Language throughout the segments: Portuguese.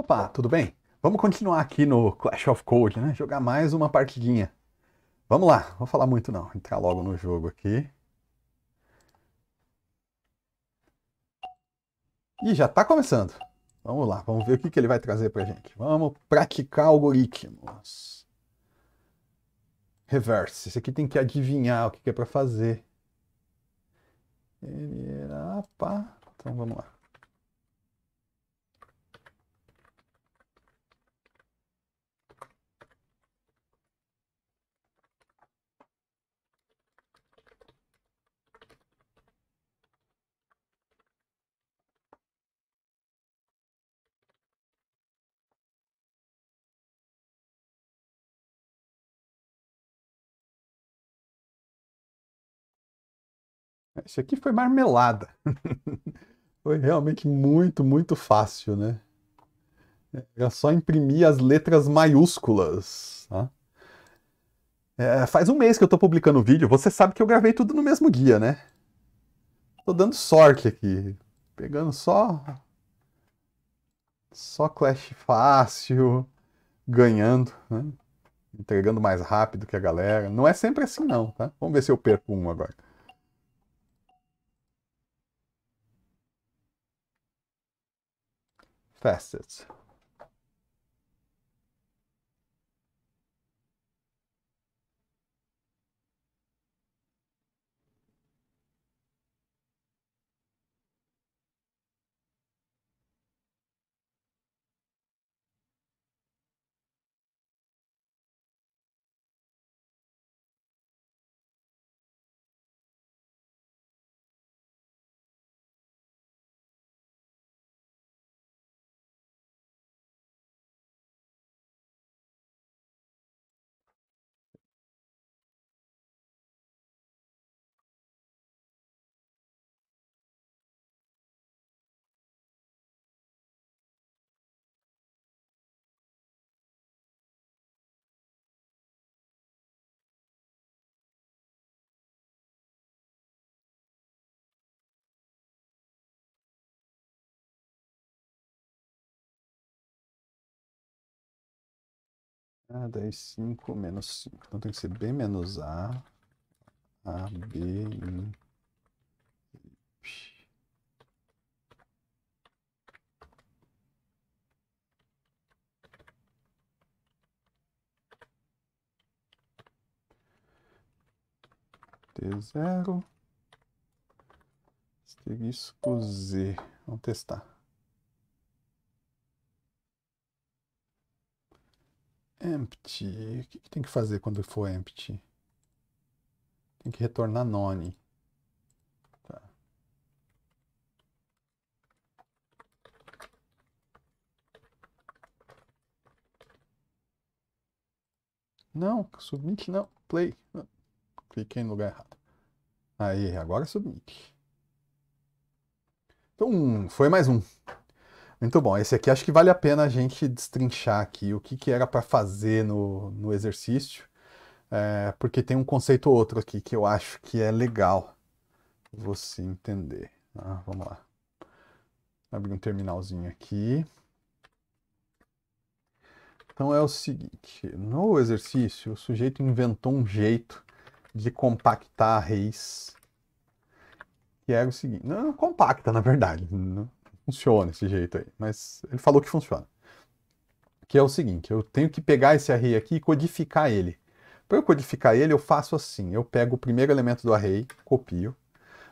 Opa, tudo bem? Vamos continuar aqui no Clash of Code, né? Jogar mais uma partidinha. Vamos lá, vou falar muito não. Entrar logo no jogo aqui. E já está começando. Vamos lá, vamos ver o que, que ele vai trazer pra gente. Vamos praticar algoritmos. Reverse. Esse aqui tem que adivinhar o que, que é para fazer. Ele era... Pá. Então vamos lá. Isso aqui foi marmelada. foi realmente muito, muito fácil, né? É, Era só imprimir as letras maiúsculas. Tá? É, faz um mês que eu estou publicando o vídeo. Você sabe que eu gravei tudo no mesmo dia, né? Tô dando sorte aqui. Pegando só. Só clash fácil. Ganhando, né? Entregando mais rápido que a galera. Não é sempre assim, não, tá? Vamos ver se eu perco um agora. facets Ah, daí 5 menos 5. Então tem que ser B menos A. A, B, I. T zero, asterisco Z. Vamos testar. empty. O que, que tem que fazer quando for empty? Tem que retornar none. Tá. Não, submit não. Play. Cliquei no lugar errado. Aí, agora submit. Então, foi mais um. Muito bom. Esse aqui acho que vale a pena a gente destrinchar aqui o que, que era para fazer no, no exercício, é, porque tem um conceito ou outro aqui que eu acho que é legal você entender. Ah, vamos lá. Abrir um terminalzinho aqui. Então é o seguinte: no exercício, o sujeito inventou um jeito de compactar arrays. Que era o seguinte: não, compacta, na verdade. Não, funciona esse jeito aí, mas ele falou que funciona. Que é o seguinte, eu tenho que pegar esse array aqui e codificar ele. Para eu codificar ele, eu faço assim, eu pego o primeiro elemento do array, copio,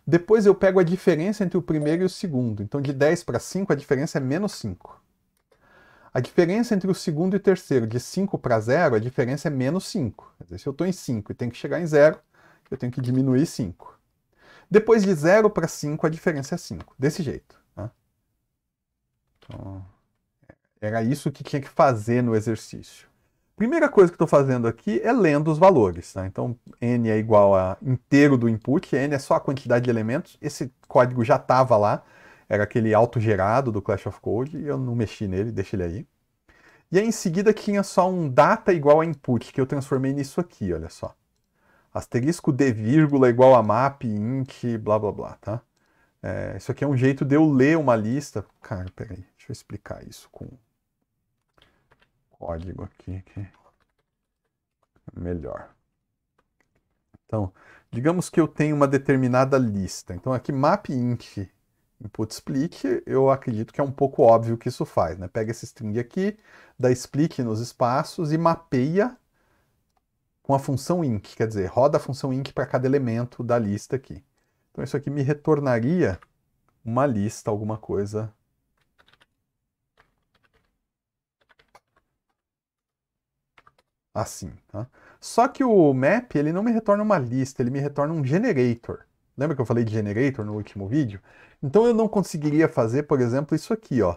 depois eu pego a diferença entre o primeiro e o segundo. Então de 10 para 5 a diferença é menos 5. A diferença entre o segundo e o terceiro, de 5 para 0, a diferença é menos 5. se eu estou em 5 e tenho que chegar em 0, eu tenho que diminuir 5. Depois de 0 para 5, a diferença é 5. Desse jeito. Então, era isso que tinha que fazer no exercício. Primeira coisa que estou fazendo aqui é lendo os valores. Tá? Então, n é igual a inteiro do input, n é só a quantidade de elementos. Esse código já estava lá, era aquele autogerado do Clash of Code, e eu não mexi nele, deixei ele aí. E aí, em seguida, tinha só um data igual a input, que eu transformei nisso aqui, olha só. Asterisco d vírgula igual a map, int, blá blá blá, tá? É, isso aqui é um jeito de eu ler uma lista. Cara, peraí. Deixa eu explicar isso com código aqui que é melhor. Então, digamos que eu tenho uma determinada lista. Então, aqui map int input split, eu acredito que é um pouco óbvio o que isso faz, né? Pega esse string aqui, dá split nos espaços e mapeia com a função inc, quer dizer, roda a função inc para cada elemento da lista aqui. Então isso aqui me retornaria uma lista, alguma coisa assim. Tá? Só que o map ele não me retorna uma lista, ele me retorna um generator. Lembra que eu falei de generator no último vídeo? Então eu não conseguiria fazer, por exemplo, isso aqui, ó.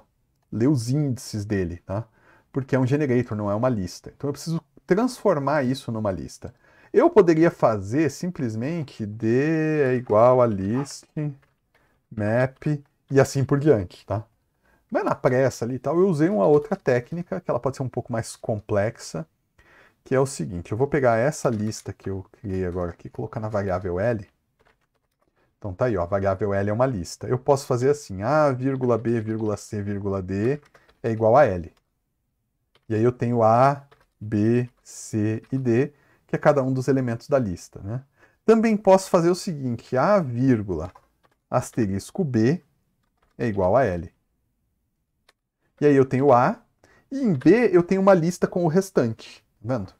Ler os índices dele, tá? Porque é um generator, não é uma lista. Então eu preciso transformar isso numa lista. Eu poderia fazer simplesmente d é igual a list, map e assim por diante, tá? Mas na pressa ali e tal, eu usei uma outra técnica, que ela pode ser um pouco mais complexa, que é o seguinte, eu vou pegar essa lista que eu criei agora aqui, colocar na variável L. Então tá aí, ó, a variável L é uma lista. Eu posso fazer assim, A, vírgula B, vírgula C, vírgula D é igual a L. E aí eu tenho A, B, C e D, que é cada um dos elementos da lista, né? Também posso fazer o seguinte, A, vírgula, asterisco B é igual a L. E aí eu tenho A, e em B eu tenho uma lista com o restante, tá vendo?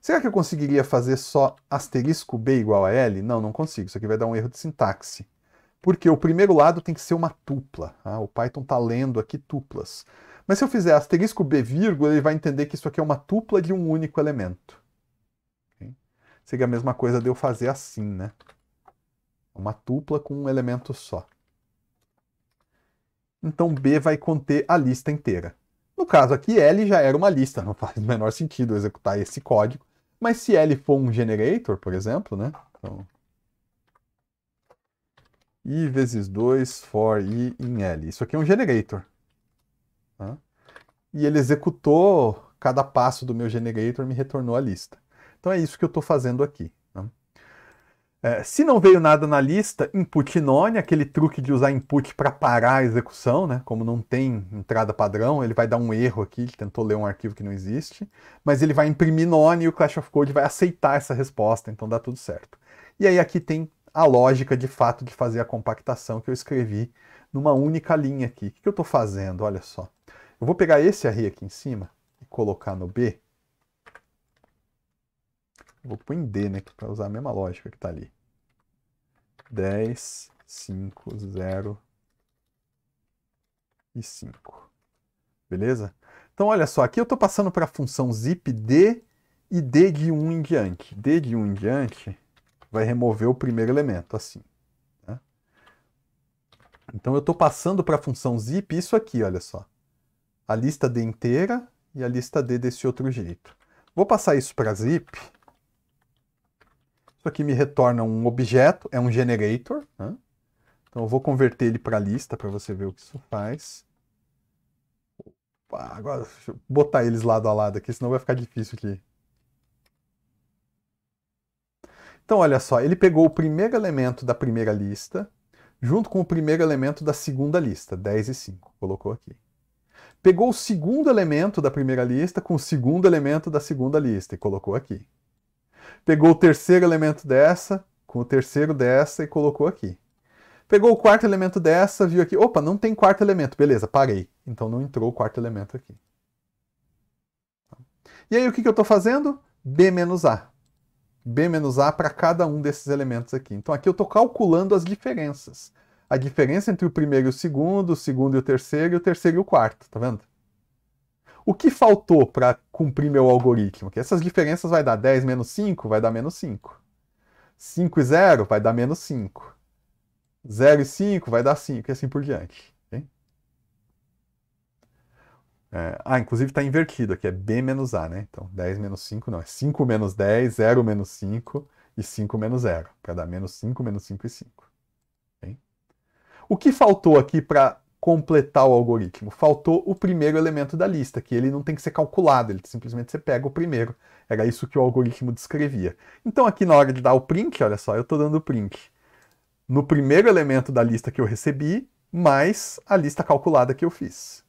Será que eu conseguiria fazer só asterisco B igual a L? Não, não consigo. Isso aqui vai dar um erro de sintaxe. Porque o primeiro lado tem que ser uma tupla. Tá? O Python está lendo aqui tuplas. Mas se eu fizer asterisco B vírgula, ele vai entender que isso aqui é uma tupla de um único elemento. Okay? Seria a mesma coisa de eu fazer assim, né? Uma tupla com um elemento só. Então B vai conter a lista inteira. No caso aqui, L já era uma lista, não faz o menor sentido executar esse código, mas se L for um generator, por exemplo, né? Então, i vezes 2 for i em L. Isso aqui é um generator. Tá? E ele executou cada passo do meu generator e me retornou a lista. Então é isso que eu estou fazendo aqui. É, se não veio nada na lista, input none, aquele truque de usar input para parar a execução, né? Como não tem entrada padrão, ele vai dar um erro aqui, ele tentou ler um arquivo que não existe, mas ele vai imprimir none e o Clash of Code vai aceitar essa resposta, então dá tudo certo. E aí aqui tem a lógica de fato de fazer a compactação que eu escrevi numa única linha aqui. O que eu estou fazendo? Olha só. Eu vou pegar esse array aqui em cima e colocar no B, Vou pôr em D, né? Para usar a mesma lógica que tá ali. 10, 5, 0 e 5. Beleza? Então, olha só, aqui eu estou passando para a função zip D e D de 1 em diante. D de 1 em diante vai remover o primeiro elemento, assim. Né? Então, eu estou passando para a função zip isso aqui, olha só. A lista D inteira e a lista D desse outro jeito. Vou passar isso para zip isso aqui me retorna um objeto, é um generator. Né? Então eu vou converter ele para lista para você ver o que isso faz. Opa, agora deixa eu botar eles lado a lado aqui, senão vai ficar difícil aqui. Então olha só, ele pegou o primeiro elemento da primeira lista, junto com o primeiro elemento da segunda lista, 10 e 5, colocou aqui. Pegou o segundo elemento da primeira lista com o segundo elemento da segunda lista e colocou aqui. Pegou o terceiro elemento dessa, com o terceiro dessa e colocou aqui. Pegou o quarto elemento dessa, viu aqui, opa, não tem quarto elemento, beleza, parei. Então não entrou o quarto elemento aqui. E aí o que, que eu estou fazendo? B menos A. B menos A para cada um desses elementos aqui. Então aqui eu estou calculando as diferenças. A diferença entre o primeiro e o segundo, o segundo e o terceiro, e o terceiro e o quarto, tá vendo? o que faltou para cumprir meu algoritmo? Que essas diferenças vai dar 10 menos 5, vai dar menos 5. 5 e 0 vai dar menos 5. 0 e 5 vai dar 5 e assim por diante. Okay? É, ah, inclusive está invertido aqui, é B menos A, né? Então 10 menos 5 não, é 5 menos 10, 0 menos 5 e 5 menos 0, para dar menos 5, menos 5 e 5. Okay? O que faltou aqui para completar o algoritmo. Faltou o primeiro elemento da lista, que ele não tem que ser calculado, ele simplesmente você pega o primeiro. Era isso que o algoritmo descrevia. Então aqui na hora de dar o print, olha só, eu estou dando o print no primeiro elemento da lista que eu recebi, mais a lista calculada que eu fiz.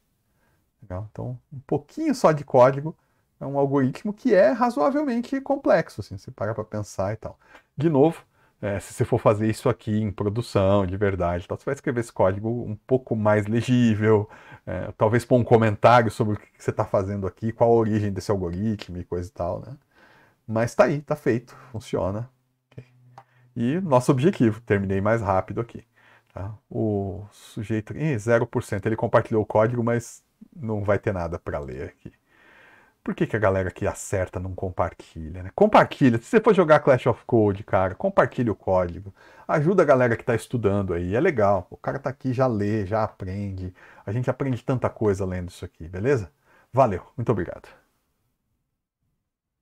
Legal? Então, um pouquinho só de código, é um algoritmo que é razoavelmente complexo, assim, você para para pensar e tal. De novo, é, se você for fazer isso aqui em produção, de verdade, tá, você vai escrever esse código um pouco mais legível, é, talvez pôr um comentário sobre o que você está fazendo aqui, qual a origem desse algoritmo e coisa e tal, né? Mas tá aí, tá feito, funciona. Okay. E nosso objetivo, terminei mais rápido aqui. Tá? O sujeito, eh, 0%, ele compartilhou o código, mas não vai ter nada para ler aqui. Por que, que a galera que acerta não compartilha? Né? Compartilha. Se você for jogar Clash of Code, cara, compartilha o código. Ajuda a galera que está estudando aí. É legal. O cara tá aqui, já lê, já aprende. A gente aprende tanta coisa lendo isso aqui, beleza? Valeu. Muito obrigado.